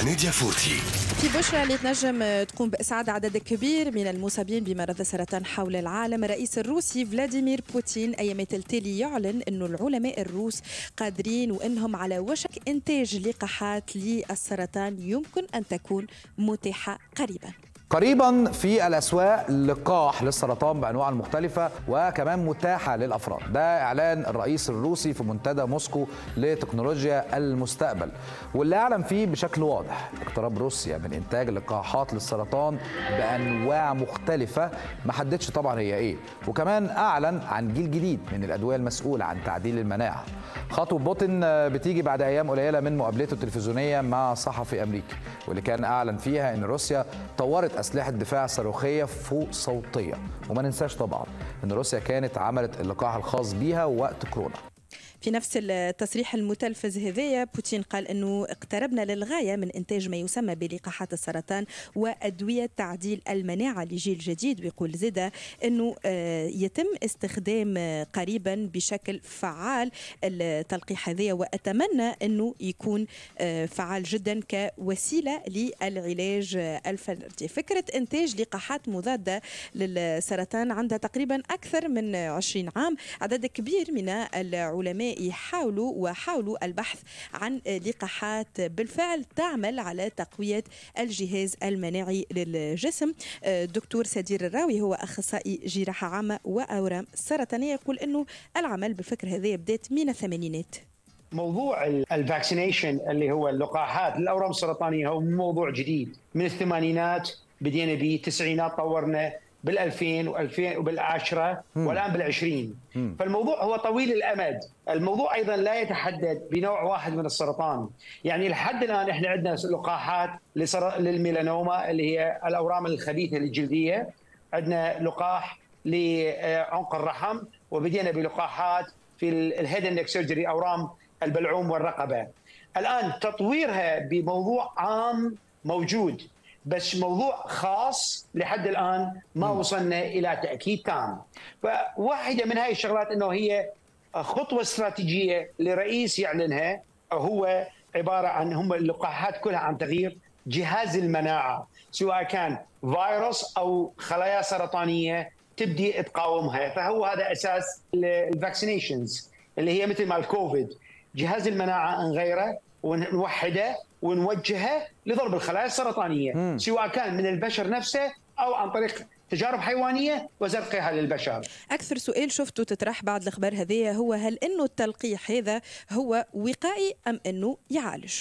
أنيديا فورتي في بشرى اللي تنجم تقوم بإسعاد عدد كبير من المصابين بمرض السرطان حول العالم الرئيس الروسي فلاديمير بوتين أيام التالي يعلن أن العلماء الروس قادرين وأنهم على وشك إنتاج لقاحات للسرطان يمكن أن تكون متاحة قريباً قريبا في الاسواق لقاح للسرطان بانواعه المختلفه وكمان متاحه للافراد ده اعلان الرئيس الروسي في منتدى موسكو لتكنولوجيا المستقبل واللي اعلن فيه بشكل واضح اقتراب روسيا من انتاج لقاحات للسرطان بانواع مختلفه ما حددش طبعا هي ايه وكمان اعلن عن جيل جديد من الادويه المسؤوله عن تعديل المناعه خطوه بوتين بتيجي بعد ايام قليله من مقابلته التلفزيونيه مع صحفي امريكي واللي كان اعلن فيها ان روسيا طورت أسلحة دفاع صاروخية فوق صوتية وما ننساش طبعا أن روسيا كانت عملت اللقاح الخاص بيها وقت كورونا في نفس التصريح المتلفز هذايا بوتين قال انه اقتربنا للغايه من انتاج ما يسمى بلقاحات السرطان وادويه تعديل المناعه لجيل جديد ويقول زيدا انه آه، يتم استخدام قريبا بشكل فعال التلقيح هذايا واتمنى انه يكون آه، فعال جدا كوسيله للعلاج الفردي فكره انتاج لقاحات مضاده للسرطان عندها تقريبا اكثر من 20 عام عدد كبير من العلماء يحاولوا وحاولوا البحث عن لقاحات بالفعل تعمل على تقوية الجهاز المناعي للجسم الدكتور آه، سدير الراوي هو أخصائي جراحة عامة وأورام سرطانية يقول أنه العمل بالفكرة هذه بدأت من الثمانينات موضوع الفاكسينيشن اللي هو اللقاحات للاورام السرطانيه هو موضوع جديد من الثمانينات بدينا به التسعينات طورنا بال2000 و2000 وبال10 والان بال20 فالموضوع هو طويل الامد الموضوع ايضا لا يتحدد بنوع واحد من السرطان يعني لحد الان احنا عندنا لقاحات للميلانوما اللي هي الاورام الخبيثه الجلديه عندنا لقاح لعنق الرحم وبدينا بلقاحات في الهيد اند سيرجري اورام البلعوم والرقبه الان تطويرها بموضوع عام موجود بس موضوع خاص لحد الان ما وصلنا الى تاكيد تام فواحده من هاي الشغلات انه هي خطوه استراتيجيه لرئيس يعلنها هو عباره عن هم اللقاحات كلها عن تغيير جهاز المناعه سواء كان فيروس او خلايا سرطانيه تبدي تقاومها فهو هذا اساس الفاكسينيشنز اللي هي مثل ما الكوفيد جهاز المناعه نغيره ونوحده ونوجهه لضرب الخلايا السرطانيه مم. سواء كان من البشر نفسه او عن طريق تجارب حيوانيه وزرقها للبشر. اكثر سؤال شفته تطرح بعد الاخبار هذه هو هل انه التلقيح هذا هو وقائي ام انه يعالج؟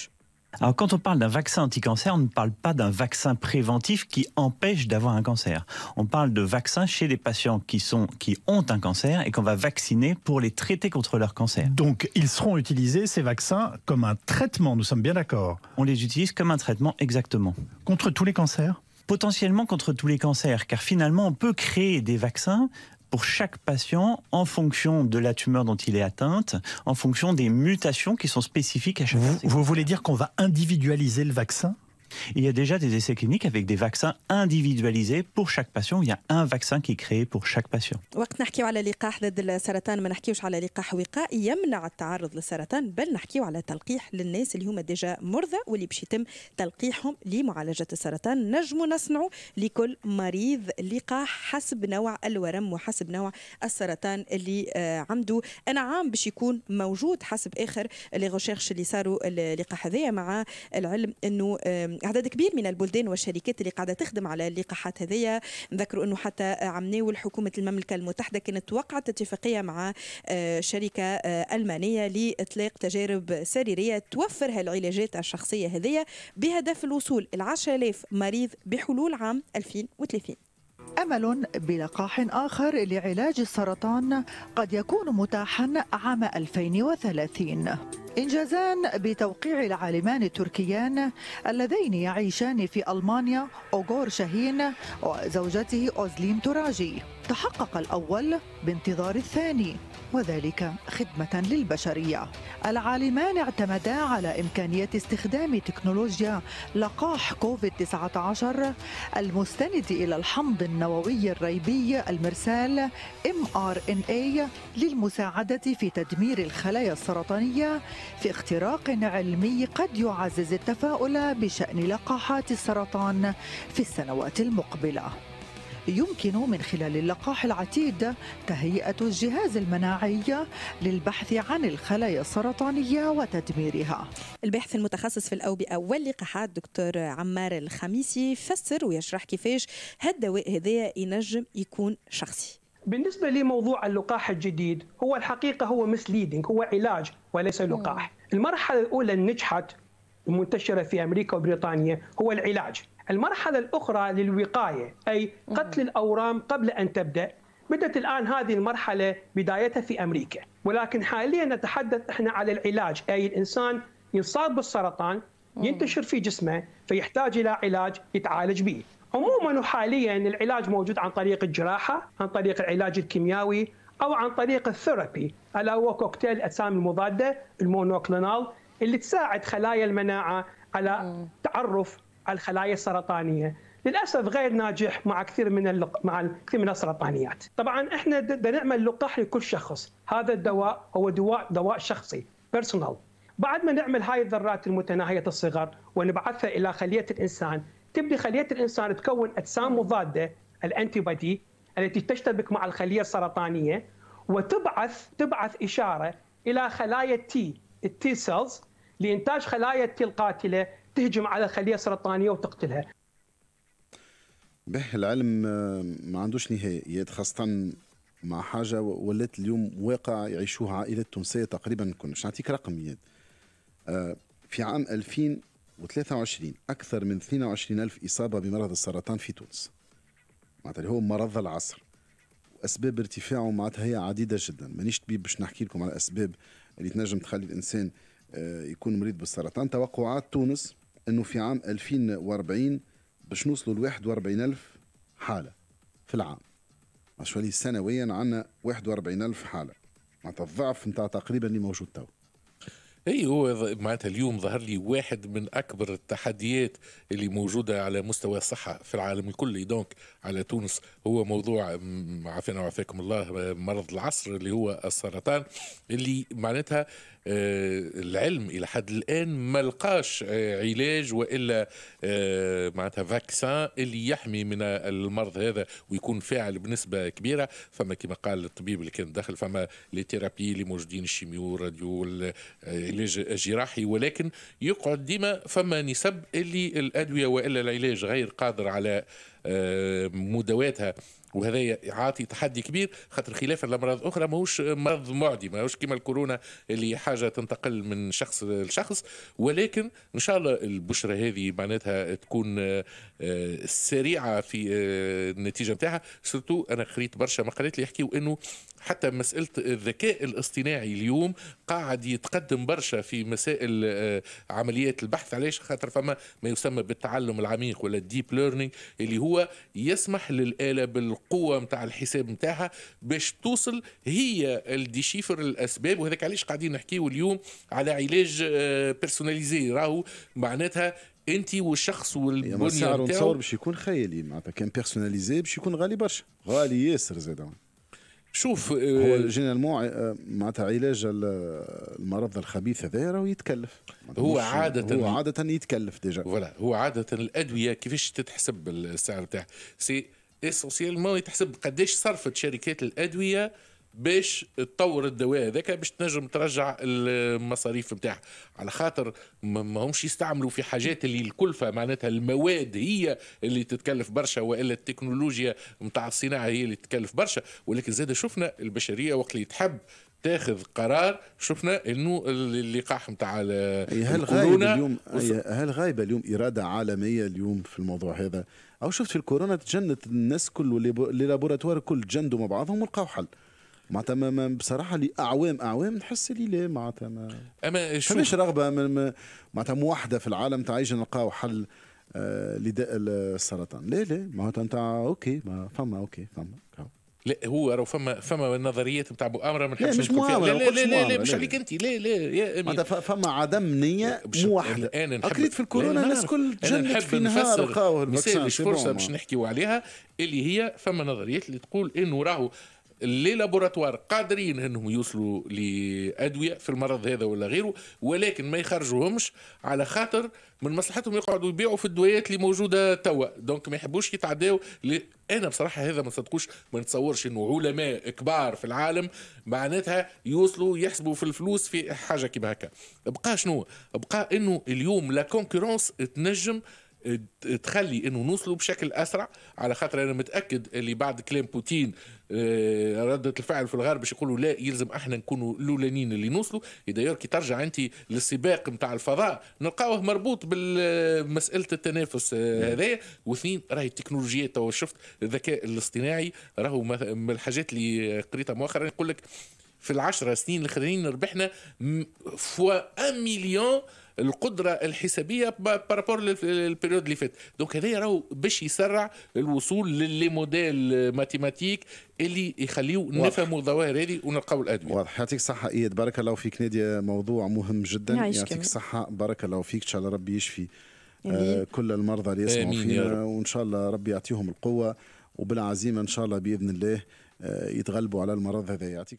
Alors quand on parle d'un vaccin anti-cancer, on ne parle pas d'un vaccin préventif qui empêche d'avoir un cancer. On parle de vaccins chez les patients qui, sont, qui ont un cancer et qu'on va vacciner pour les traiter contre leur cancer. Donc ils seront utilisés, ces vaccins, comme un traitement, nous sommes bien d'accord On les utilise comme un traitement, exactement. Contre tous les cancers potentiellement contre tous les cancers, car finalement on peut créer des vaccins pour chaque patient en fonction de la tumeur dont il est atteinte, en fonction des mutations qui sont spécifiques à chaque Vous, vous voulez dire qu'on va individualiser le vaccin Il y a déjà des essais cliniques avec des vaccins individualisés pour chaque patient. Il y a un vaccin qui est créé pour chaque patient. وقت نحكيو على لقاح ضد السرطان ما نحكيوش على لقاح وقائي يمنع التعرض للسرطان بل نحكيو على تلقيح للناس اللي هما ديجا مرضى واللي باش يتم تلقيحهم لمعالجة السرطان نجموا نصنعوا لكل مريض لقاح حسب نوع الورم وحسب نوع السرطان اللي عنده آه، انعام باش يكون موجود حسب اخر لي ريغوشيرش اللي صاروا اللقاح هذايا مع العلم انه عدد كبير من البلدان والشركات اللي قاعده تخدم على اللقاحات هذيا نذكروا انه حتى عمناول حكومه المملكه المتحده كانت وقعت اتفاقيه مع آه، شركه آه، المانيه لاطلاق تجارب سريريه توفر هالعلاجات الشخصيه هذيا بهدف الوصول ل 10000 مريض بحلول عام 2030 أمل بلقاح آخر لعلاج السرطان قد يكون متاحا عام 2030 إنجازان بتوقيع العالمان التركيان اللذين يعيشان في ألمانيا أوغور شاهين وزوجته أوزلين تراجي تحقق الأول بانتظار الثاني وذلك خدمة للبشرية العالمان اعتمدا على إمكانية استخدام تكنولوجيا لقاح كوفيد-19 المستند إلى الحمض النووي الريبي المرسال mRNA إيه للمساعدة في تدمير الخلايا السرطانية في اختراق علمي قد يعزز التفاؤل بشأن لقاحات السرطان في السنوات المقبله يمكن من خلال اللقاح العتيد تهيئة الجهاز المناعي للبحث عن الخلايا السرطانية وتدميرها الباحث المتخصص في الأوبئة واللقاحات دكتور عمار الخميسي فسر ويشرح كيفاش هالدواء هذا ينجم يكون شخصي بالنسبة لموضوع اللقاح الجديد هو الحقيقة هو مسليدنج هو علاج وليس لقاح المرحلة الأولى نجحت المنتشرة في أمريكا وبريطانيا هو العلاج المرحلة الأخرى للوقاية أي قتل الأورام قبل أن تبدأ بدأت الآن هذه المرحلة بدايتها في أمريكا ولكن حاليا نتحدث إحنا على العلاج أي الإنسان يصاب بالسرطان ينتشر في جسمه فيحتاج إلى علاج يتعالج به عموما وحاليا العلاج موجود عن طريق الجراحه، عن طريق العلاج الكيميائي او عن طريق الثيرابي، الا هو كوكتيل الاجسام المضاده المونوكلونال اللي تساعد خلايا المناعه على تعرف الخلايا السرطانيه. للاسف غير ناجح مع كثير من اللق... مع كثير من السرطانيات. طبعا احنا بدنا نعمل لقاح لكل شخص، هذا الدواء هو دواء دواء شخصي بيرسونال. بعد ما نعمل هاي الذرات المتناهيه الصغر ونبعثها الى خليه الانسان تبدي خليه الانسان تكون اجسام مضاده الانتي بادي التي تشتبك مع الخليه السرطانيه وتبعث تبعث اشاره الى خلايا التي التي سيلز لانتاج خلايا التي القاتله تهجم على الخليه السرطانيه وتقتلها. به العلم آه، ما عندوش نهايه خاصه مع حاجه ولات اليوم واقع يعيشوها عائلات تونسيه تقريبا الكل، نعطيك رقم ياد. آه، في عام 2000 و23 أكثر من 22 ألف إصابة بمرض السرطان في تونس معناتها هو مرض العصر وأسباب ارتفاعه معناتها هي عديدة جدا مانيش طبيب باش نحكي لكم على الاسباب اللي تنجم تخلي الإنسان آه، يكون مريض بالسرطان توقعات تونس أنه في عام 2040 باش نوصلوا ل 41 ألف حالة في العام شوالي سنويا عندنا 41 ألف حالة معناتها الضعف نتاع تقريبا اللي موجود توا اي هو معناتها اليوم ظهر لي واحد من اكبر التحديات اللي موجوده على مستوى الصحه في العالم الكل دونك على تونس هو موضوع عافانا وعافاكم الله آه، مرض العصر اللي هو السرطان اللي معناتها آه، العلم الى حد الان ما لقاش آه، علاج والا معناتها فاكسان اللي يحمي من المرض هذا ويكون فاعل بنسبه كبيره فما كما قال الطبيب اللي كان داخل فما لي تيرابي اللي موجودين الشيميو راديو العلاج الجراحي ولكن يقعد ديما فما نسب اللي الادويه والا العلاج غير قادر على آه، مداواتها وهذا يعطي تحدي كبير خاطر خلافا لامراض اخرى ماهوش مرض معدي ماهوش كيما الكورونا اللي حاجه تنتقل من شخص لشخص ولكن ان شاء الله البشره هذه معناتها تكون آه، سريعه في آه، النتيجه نتاعها سورتو انا قريت برشا مقالات اللي يحكيوا انه حتى مساله الذكاء الاصطناعي اليوم قاعد يتقدم برشا في مسائل آه، عمليات البحث علاش خاطر فما ما يسمى بالتعلم العميق ولا الديب ليرنينغ اللي هو يسمح للاله بال القوه نتاع الحساب نتاعها باش توصل هي الديشيفر الاسباب وهذاك علاش قاعدين نحكيو اليوم على علاج بيرسوناليزي آه، راهو معناتها انت والشخص والبنيه سعره نتصور باش يكون خيالي معناتها كان بيرسوناليزي باش يكون غالي برشا غالي ياسر زاد شوف آه، هو جينيرالمون آه، معناتها علاج المرض الخبيث هذا راهو يتكلف هو عادة هو عادة يتكلف ديجا فوالا هو عادة الأدوية كيفاش تتحسب السعر تاعها سي اسونسيالمون يتحسب قداش صرفت شركات الادويه باش تطور الدواء هذاك باش تنجم ترجع المصاريف نتاعها على خاطر ما همش يستعملوا في حاجات اللي الكلفه معناتها المواد هي اللي تتكلف برشا والا التكنولوجيا نتاع الصناعه هي اللي تتكلف برشا ولكن زاد شفنا البشريه وقت اللي تحب تاخذ قرار شفنا انه اللقاح نتاع هل غايبه اليوم هل غايبه اليوم اراده عالميه اليوم في الموضوع هذا او شفت في الكورونا تجنت الناس كل لابوراتوار الكل تجندوا مع بعضهم ولقاو حل معناتها ما بصراحه لاعوام اعوام نحس اللي لا معناتها ما اما شوف رغبه معناتها موحده في العالم تعيش نلقاو حل آه، لداء السرطان لا لا معناتها نتاع اوكي ما فما اوكي فما لا هو راه فما فما نظريات نتاع مؤامره ما نحبش مش فيها لا لا لا, لا, لا مش عليك انت لا لا يا امين فما عدم نيه موحده انا نحب اكيد في الكورونا الناس كل تجنت في نهار لقاوه مش فرصه باش نحكيو عليها اللي هي فما نظريات اللي تقول انه راهو اللي لابوراتوار قادرين انهم يوصلوا لادويه في المرض هذا ولا غيره ولكن ما يخرجوهمش على خاطر من مصلحتهم يقعدوا يبيعوا في الدويات اللي موجوده توا دونك ما يحبوش يتعداو ل... انا بصراحه هذا ما صدقوش ما نتصورش انه علماء كبار في العالم معناتها يوصلوا يحسبوا في الفلوس في حاجه كيما هكا بقى شنو بقى انه اليوم لا كونكورونس تنجم تخلي انه نوصلوا بشكل اسرع على خاطر انا متاكد اللي بعد كلام بوتين آه، رده الفعل في الغرب باش يقولوا لا يلزم احنا نكونوا الاولانيين اللي نوصلوا اذا كي ترجع انت للسباق نتاع الفضاء نلقاوه مربوط بمساله التنافس آه، نعم. هذا واثنين راهي التكنولوجيات تو شفت الذكاء الاصطناعي راهو من الحاجات اللي قريتها مؤخرا يقول لك في العشرة سنين الاخرين ربحنا فوا ان مليون القدره الحسابيه بارابور للبيريود اللي فات دونك هذايا راهو باش يسرع الوصول للي موديل ماتيماتيك اللي يخليو نفهموا الظواهر هذه ونلقاو الادويه واضح يعطيك الصحه اياد بارك الله فيك ناديه موضوع مهم جدا يعطيك الصحه بارك الله فيك ان شاء الله ربي يشفي آه كل المرضى اللي يسمعوا فينا وان شاء الله ربي يعطيهم القوه وبالعزيمه ان شاء الله باذن الله آه يتغلبوا على المرض هذا يعطيك